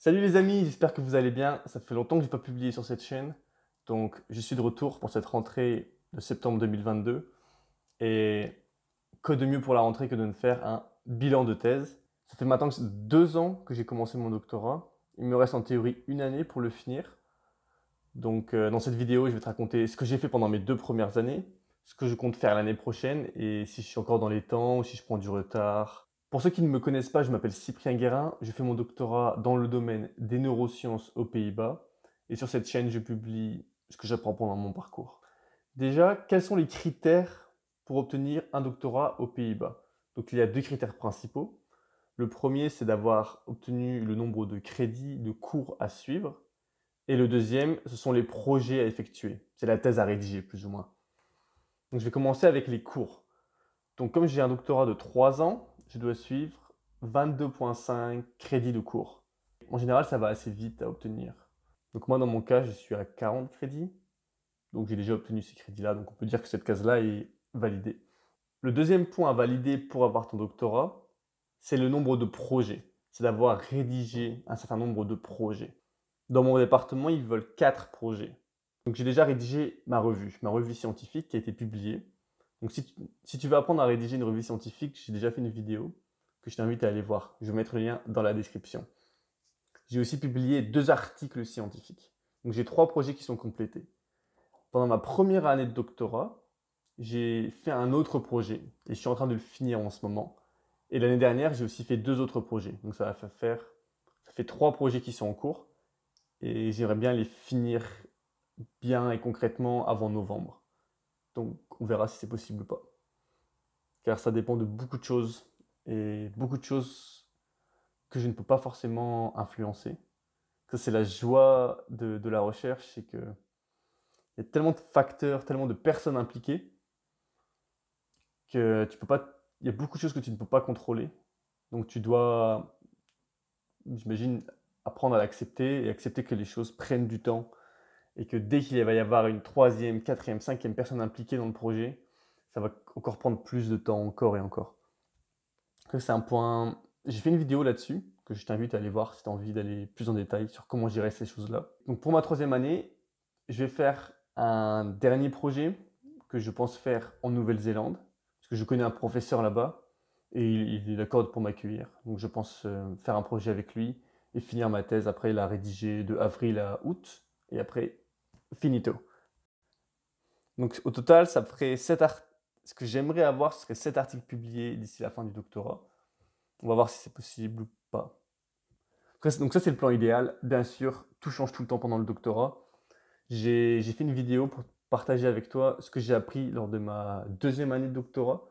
Salut les amis, j'espère que vous allez bien. Ça fait longtemps que je n'ai pas publié sur cette chaîne, donc je suis de retour pour cette rentrée de septembre 2022. Et que de mieux pour la rentrée que de ne faire un bilan de thèse. Ça fait maintenant deux ans que j'ai commencé mon doctorat. Il me reste en théorie une année pour le finir. Donc euh, dans cette vidéo, je vais te raconter ce que j'ai fait pendant mes deux premières années, ce que je compte faire l'année prochaine et si je suis encore dans les temps ou si je prends du retard, pour ceux qui ne me connaissent pas, je m'appelle Cyprien Guérin, Je fais mon doctorat dans le domaine des neurosciences aux Pays-Bas, et sur cette chaîne, je publie ce que j'apprends pendant mon parcours. Déjà, quels sont les critères pour obtenir un doctorat aux Pays-Bas Donc il y a deux critères principaux. Le premier, c'est d'avoir obtenu le nombre de crédits de cours à suivre. Et le deuxième, ce sont les projets à effectuer. C'est la thèse à rédiger, plus ou moins. Donc je vais commencer avec les cours. Donc comme j'ai un doctorat de 3 ans, je dois suivre 22,5 crédits de cours. En général, ça va assez vite à obtenir. Donc moi, dans mon cas, je suis à 40 crédits. Donc j'ai déjà obtenu ces crédits-là. Donc on peut dire que cette case-là est validée. Le deuxième point à valider pour avoir ton doctorat, c'est le nombre de projets. C'est d'avoir rédigé un certain nombre de projets. Dans mon département, ils veulent 4 projets. Donc j'ai déjà rédigé ma revue, ma revue scientifique qui a été publiée. Donc si tu, veux apprendre à rédiger une revue scientifique, j'ai déjà fait une vidéo que je t'invite à aller voir. Je vais mettre le lien dans la description. J'ai aussi publié deux articles scientifiques. Donc j'ai trois projets qui sont complétés. Pendant ma première année de doctorat, j'ai fait un autre projet et je suis en train de le finir en ce moment. Et l'année dernière, j'ai aussi fait deux autres projets. Donc ça va faire ça fait trois projets qui sont en cours et j'aimerais bien les finir bien et concrètement avant novembre. Donc on verra si c'est possible ou pas. Car ça dépend de beaucoup de choses et beaucoup de choses que je ne peux pas forcément influencer. Ça, c'est la joie de, la recherche, c'est qu'il y a tellement de facteurs, tellement de personnes impliquées que tu peux pas. Il y a beaucoup de choses que tu ne peux pas contrôler. Donc tu dois, j'imagine, apprendre à l'accepter et accepter que les choses prennent du temps, et que dès qu'il va y avoir une troisième, quatrième, cinquième personne impliquée dans le projet, ça va encore prendre plus de temps, encore et encore. C'est un point. J'ai fait une vidéo là-dessus que je t'invite à aller voir si tu as envie d'aller plus en détail sur comment gérer ces choses-là. Donc pour ma troisième année, je vais faire un dernier projet que je pense faire en Nouvelle-Zélande, parce que je connais un professeur là-bas et il, est d'accord pour m'accueillir. Donc je pense euh, faire un projet avec lui et finir ma thèse après la rédiger de avril à août et après finito. Donc au total, ça ferait 7 ce que j'aimerais avoir, ce serait 7 articles publiés d'ici la fin du doctorat. On va voir si c'est possible ou pas. Donc ça, c'est le plan idéal. Bien sûr, tout change tout le temps pendant le doctorat. J'ai fait une vidéo pour partager avec toi ce que j'ai appris lors de ma deuxième année de doctorat.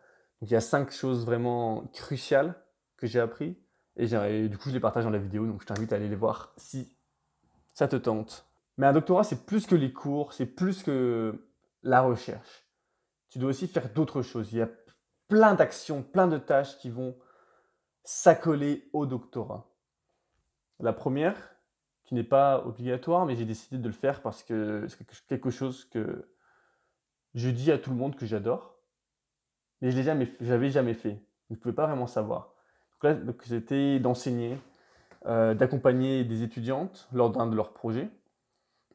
Donc il y a cinq choses vraiment cruciales que j'ai appris. Et, et du coup, je les partage dans la vidéo, donc je t'invite à aller les voir si ça te tente. Mais un doctorat, c'est plus que les cours, c'est plus que la recherche. Tu dois aussi faire d'autres choses. Il y a plein d'actions, plein de tâches qui vont s'accoler au doctorat. La première, qui n'est pas obligatoire, mais j'ai décidé de le faire parce que c'est quelque chose que je dis à tout le monde que j'adore, mais je l'avais jamais fait. Je ne pouvais pas vraiment savoir. Donc là, c'était d'enseigner, euh, d'accompagner des étudiantes lors d'un de leurs projets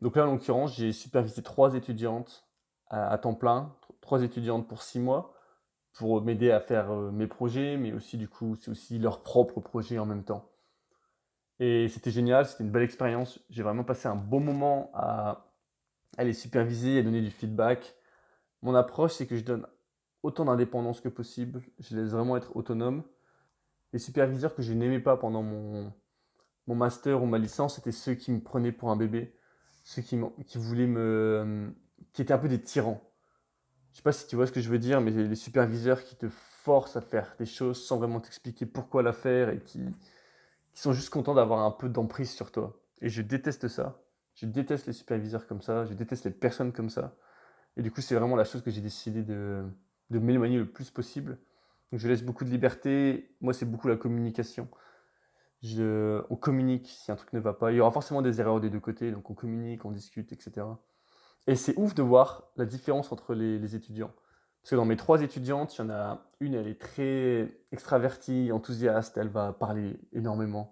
donc là, en l'occurrence, j'ai supervisé trois étudiantes à, temps plein, trois étudiantes pour six mois, pour euh, m'aider à faire euh, mes projets, mais aussi du coup, c'est aussi leur propre projet en même temps. Et c'était génial, c'était une belle expérience. J'ai vraiment passé un bon moment à, les superviser, à donner du feedback. Mon approche, c'est que je donne autant d'indépendance que possible. Je laisse vraiment être autonome. Les superviseurs que je n'aimais pas pendant mon, mon master ou ma licence, c'était ceux qui me prenaient pour un bébé ceux qui, me. qui étaient un peu des tyrans. Je sais pas si tu vois ce que je veux dire, mais les superviseurs qui te forcent à faire des choses sans vraiment t'expliquer pourquoi la faire et qui, sont juste contents d'avoir un peu d'emprise sur toi. Et je déteste ça. Je déteste les superviseurs comme ça. Je déteste les personnes comme ça. Et du coup, c'est vraiment la chose que j'ai décidé de, m'éloigner le plus possible. je laisse beaucoup de liberté. Moi, c'est beaucoup la communication on communique si un truc ne va pas. Il y aura forcément des erreurs des deux côtés, donc on communique, on discute, etc. Et c'est ouf de voir la différence entre les, étudiants. Parce que dans mes trois étudiantes, il y en a une, elle est très extravertie, enthousiaste, elle va parler énormément.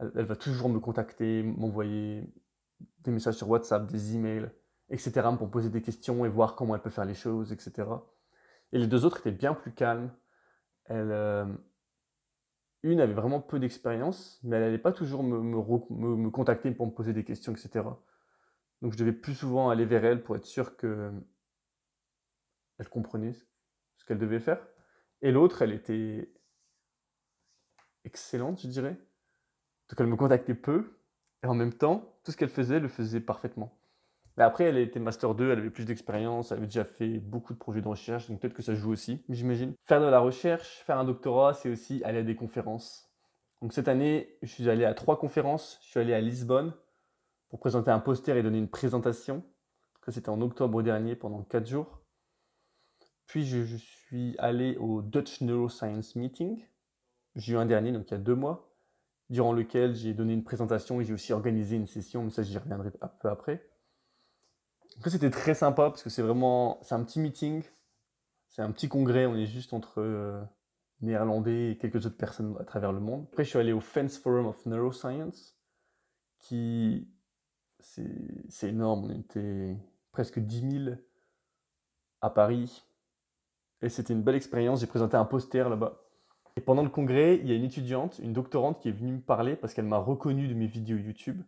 Elle, va toujours me contacter, m'envoyer des messages sur WhatsApp, des emails, etc. pour poser des questions et voir comment elle peut faire les choses, etc. Et les deux autres étaient bien plus calmes. Elle... Euh, une avait vraiment peu d'expérience, mais elle n'allait pas toujours me, contacter pour me poser des questions, etc. Donc je devais plus souvent aller vers elle pour être sûr que elle comprenait ce qu'elle devait faire. Et l'autre, elle était excellente, je dirais. Donc elle me contactait peu, et en même temps, tout ce qu'elle faisait, elle le faisait parfaitement. Mais après, elle était Master 2, elle avait plus d'expérience, elle avait déjà fait beaucoup de projets de recherche, donc peut-être que ça joue aussi, j'imagine. Faire de la recherche, faire un doctorat, c'est aussi aller à des conférences. Donc cette année, je suis allé à trois conférences. Je suis allé à Lisbonne pour présenter un poster et donner une présentation. Ça, c'était en octobre dernier pendant quatre jours. Puis je, je suis allé au Dutch Neuroscience Meeting. J'ai eu un dernier, donc il y a deux mois, durant lequel j'ai donné une présentation et j'ai aussi organisé une session, mais ça j'y reviendrai un peu après. Après, c'était très sympa parce que c'est vraiment. C'est un petit meeting, c'est un petit congrès, on est juste entre euh, néerlandais et quelques autres personnes à travers le monde. Après, je suis allé au Fence Forum of Neuroscience, qui. C'est énorme, on était presque 10 000 à Paris. Et c'était une belle expérience, j'ai présenté un poster là-bas. Et pendant le congrès, il y a une étudiante, une doctorante qui est venue me parler parce qu'elle m'a reconnu de mes vidéos YouTube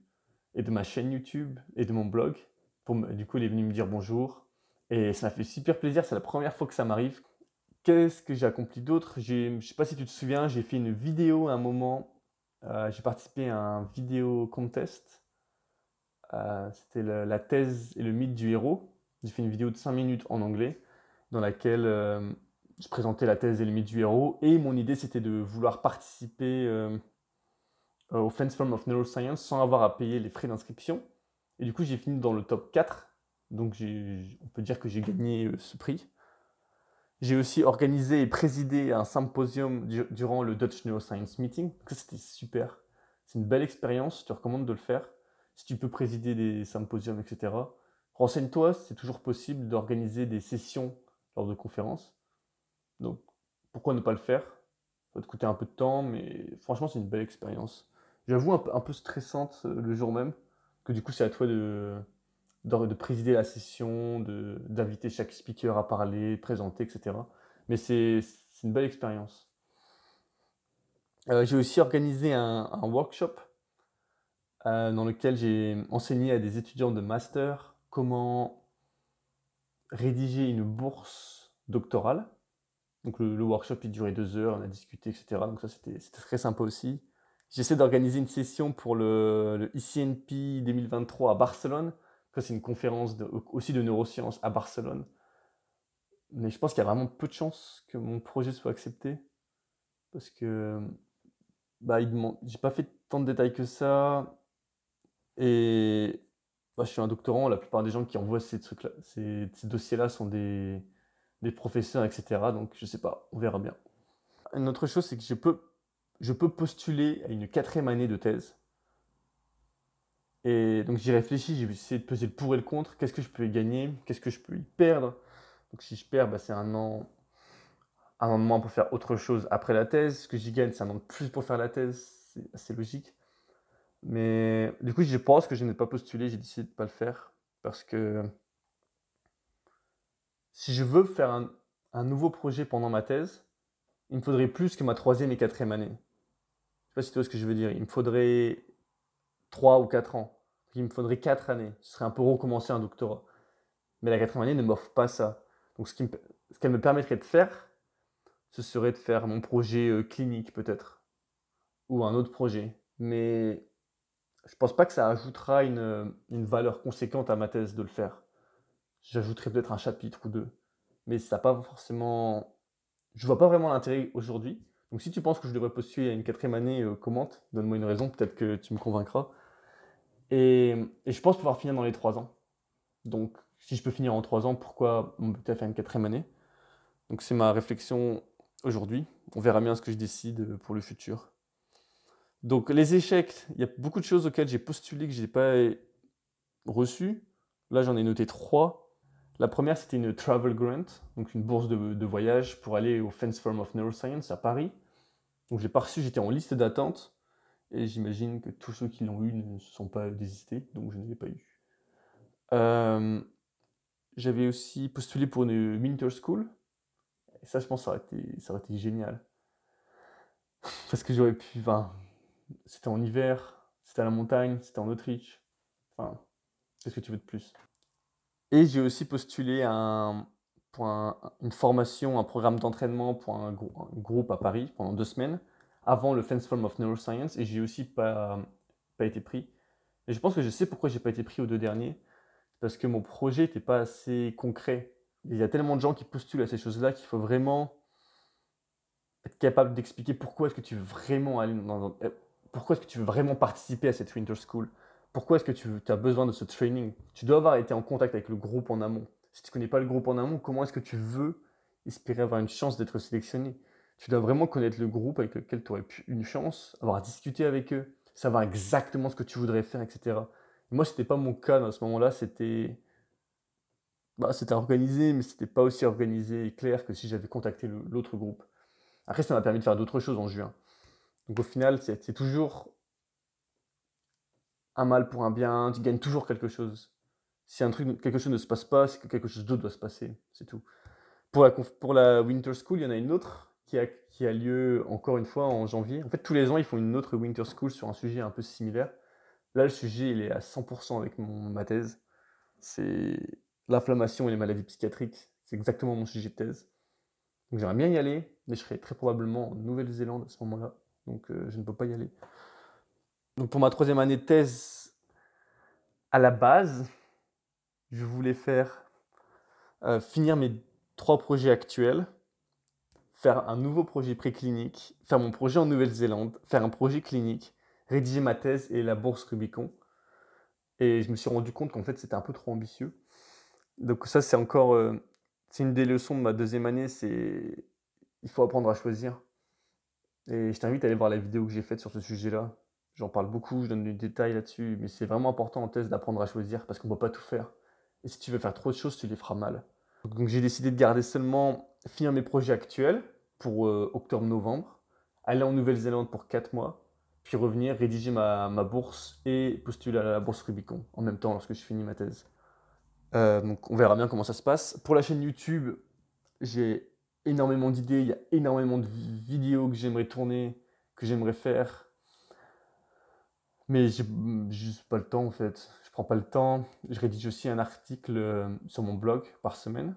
et de ma chaîne YouTube et de mon blog. Du coup, il est venu me dire bonjour. Et ça m'a fait super plaisir. C'est la première fois que ça m'arrive. Qu'est-ce que j'ai accompli d'autre Je ne sais pas si tu te souviens, j'ai fait une vidéo à un moment. Euh, j'ai participé à un vidéo contest. Euh, c'était la thèse et le mythe du héros. J'ai fait une vidéo de 5 minutes en anglais dans laquelle euh, je présentais la thèse et le mythe du héros. Et mon idée, c'était de vouloir participer euh, au Forum of Neuroscience sans avoir à payer les frais d'inscription. Et du coup, j'ai fini dans le top 4. Donc, on peut dire que j'ai gagné euh, ce prix. J'ai aussi organisé et présidé un symposium durant le Dutch Neuroscience Meeting. c'était super. C'est une belle expérience. Je te recommande de le faire. Si tu peux présider des symposiums, etc. Renseigne-toi, c'est toujours possible d'organiser des sessions lors de conférences. Donc, pourquoi ne pas le faire Ça va te coûter un peu de temps, mais franchement, c'est une belle expérience. J'avoue, un peu stressante euh, le jour même du coup, c'est à toi de, présider la session, d'inviter chaque speaker à parler, présenter, etc. Mais c'est une belle expérience. Euh, j'ai aussi organisé un, workshop euh, dans lequel j'ai enseigné à des étudiants de master comment rédiger une bourse doctorale. Donc le, workshop il durait deux heures, on a discuté, etc. Donc ça c'était très sympa aussi. J'essaie d'organiser une session pour le, ICNP 2023 à Barcelone. C'est une conférence aussi de neurosciences à Barcelone. Mais je pense qu'il y a vraiment peu de chances que mon projet soit accepté. Parce que bah, n'ai j'ai pas fait tant de détails que ça. Et bah, je suis un doctorant. La plupart des gens qui envoient ces, trucs-là, ces, dossiers-là sont des, des professeurs, etc. Donc je ne sais pas, on verra bien. Une autre chose, c'est que je peux je peux postuler à une quatrième année de thèse. Et donc j'y réfléchis, j'ai essayé de peser le pour et le contre. Qu'est-ce que je peux gagner Qu'est-ce que je peux y perdre Donc si je perds, bah, c'est un an, un an de moins pour faire autre chose après la thèse. Ce que j'y gagne, c'est un an de plus pour faire la thèse. C'est assez logique. Mais du coup, je pense que je n'ai pas postulé, j'ai décidé de ne pas le faire. Parce que si je veux faire un, un nouveau projet pendant ma thèse, il me faudrait plus que ma troisième et quatrième année sais pas si tu vois ce que je veux dire. Il me faudrait 3 ou 4 ans. Il me faudrait 4 années. Ce serait un peu recommencer un doctorat. Mais la quatrième année ne m'offre pas ça. Donc ce qu'elle me, permettrait de faire, ce serait de faire mon projet euh, clinique peut-être. Ou un autre projet. Mais je ne pense pas que ça ajoutera euh, une, valeur conséquente à ma thèse de le faire. J'ajouterai peut-être un chapitre ou deux. Mais ça n'a pas forcément... Je vois pas vraiment l'intérêt aujourd'hui. Donc si tu penses que je devrais postuler à une quatrième année, euh, commente, donne-moi une raison, peut-être que tu me convaincras. Et, je pense pouvoir finir dans les trois ans. Donc si je peux finir en trois ans, pourquoi on à faire une quatrième année Donc c'est ma réflexion aujourd'hui. On verra bien ce que je décide euh, pour le futur. Donc les échecs, il y a beaucoup de choses auxquelles j'ai postulé que je n'ai pas reçues. Là j'en ai noté trois. La première, c'était une travel grant, donc une bourse de, voyage pour aller au Fence Forum of Neuroscience à Paris. Donc j'ai pas reçu, j'étais en liste d'attente et j'imagine que tous ceux qui l'ont eu ne se sont pas désistés, donc je ne l'ai pas eu. Euh, j'avais aussi postulé pour une Winter School. Et ça, je pense, ça aurait été, ça aurait été génial. Parce que j'aurais pu. c'était en hiver, c'était à la montagne, c'était en Autriche. Enfin, qu'est-ce que tu veux de plus et j'ai aussi postulé pour une formation, un programme d'entraînement pour un, groupe à Paris pendant deux semaines, avant le Fence Forum of Neuroscience, et j'ai aussi pas, été pris. Et je pense que je sais pourquoi j'ai pas été pris aux deux derniers, parce que mon projet n'était pas assez concret. Il y a tellement de gens qui postulent à ces choses-là qu'il faut vraiment être capable d'expliquer pourquoi est-ce que tu veux vraiment euh, pourquoi est-ce que tu veux vraiment participer à cette Winter School pourquoi est-ce que tu as besoin de ce training Tu dois avoir été en contact avec le groupe en amont. Si tu ne connais pas le groupe en amont, comment est-ce que tu veux espérer avoir une chance d'être sélectionné Tu dois vraiment connaître le groupe avec lequel tu aurais pu une chance, avoir discuté avec eux, savoir exactement ce que tu voudrais faire, etc. moi, ce n'était pas mon cas à ce moment-là, c'était... Bah, c'était organisé, mais c'était pas aussi organisé et clair que si j'avais contacté l'autre groupe. Après, ça m'a permis de faire d'autres choses en juin. Donc au final, c'est toujours un mal pour un bien, tu gagnes toujours quelque chose. Si un truc, quelque chose ne se passe pas, c'est que quelque chose d'autre doit se passer, c'est tout. Pour la, pour la Winter School, il y en a une autre qui a, lieu encore une fois en janvier. En fait, tous les ans, ils font une autre Winter School sur un sujet un peu similaire. Là, le sujet, il est à 100% avec mon, ma thèse. C'est l'inflammation et les maladies psychiatriques. C'est exactement mon sujet de thèse. Donc j'aimerais bien y aller, mais je serai très probablement en Nouvelle-Zélande à ce moment-là. Donc euh, je ne peux pas y aller. Donc pour ma troisième année de thèse, à la base, je voulais faire euh, finir mes trois projets actuels, faire un nouveau projet préclinique, faire mon projet en Nouvelle-Zélande, faire un projet clinique, rédiger ma thèse et la bourse Rubicon. Et je me suis rendu compte qu'en fait c'était un peu trop ambitieux. Donc ça c'est encore, euh, c'est une des leçons de ma deuxième année, c'est il faut apprendre à choisir. Et je t'invite à aller voir la vidéo que j'ai faite sur ce sujet-là, J'en parle beaucoup, je donne des détails là-dessus, mais c'est vraiment important en thèse d'apprendre à choisir parce qu'on ne peut pas tout faire. Et si tu veux faire trop de choses, tu les feras mal. Donc j'ai décidé de garder seulement finir mes projets actuels pour euh, octobre-novembre, aller en Nouvelle-Zélande pour 4 mois, puis revenir rédiger ma, ma, bourse et postuler à la bourse Rubicon en même temps lorsque je finis ma thèse. Euh, donc on verra bien comment ça se passe. Pour la chaîne YouTube, j'ai énormément d'idées, il y a énormément de vidéos que j'aimerais tourner, que j'aimerais faire. Mais j'ai juste pas le temps en fait. Je prends pas le temps. Je rédige aussi un article euh, sur mon blog par semaine.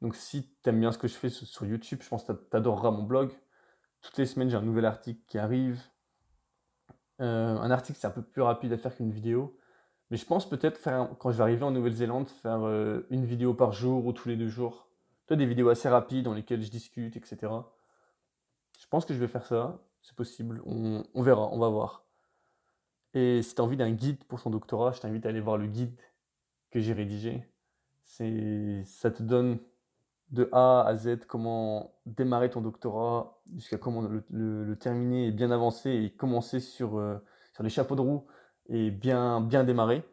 Donc si tu aimes bien ce que je fais sur YouTube, je pense que tu mon blog. Toutes les semaines, j'ai un nouvel article qui arrive. Euh, un article, c'est un peu plus rapide à faire qu'une vidéo. Mais je pense peut-être faire, quand je vais arriver en Nouvelle-Zélande, faire euh, une vidéo par jour ou tous les deux jours. Toi, des vidéos assez rapides dans lesquelles je discute, etc. Je pense que je vais faire ça. C'est possible. on verra, on va voir. Et si tu as envie d'un guide pour ton doctorat, je t'invite à aller voir le guide que j'ai rédigé. ça te donne de A à Z comment démarrer ton doctorat, jusqu'à comment le, terminer et bien avancer et commencer sur, euh, sur les chapeaux de roue et bien, bien démarrer.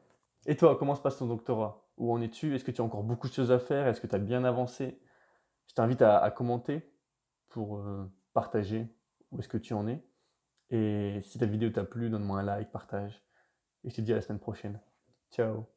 Et toi, comment se passe ton doctorat Où en es-tu Est-ce que tu as encore beaucoup de choses à faire Est-ce que tu as bien avancé Je t'invite à, commenter pour euh, partager où est-ce que tu en es. Et si ta vidéo t'a plu, donne-moi un like, partage. Et je te dis à la semaine prochaine. Ciao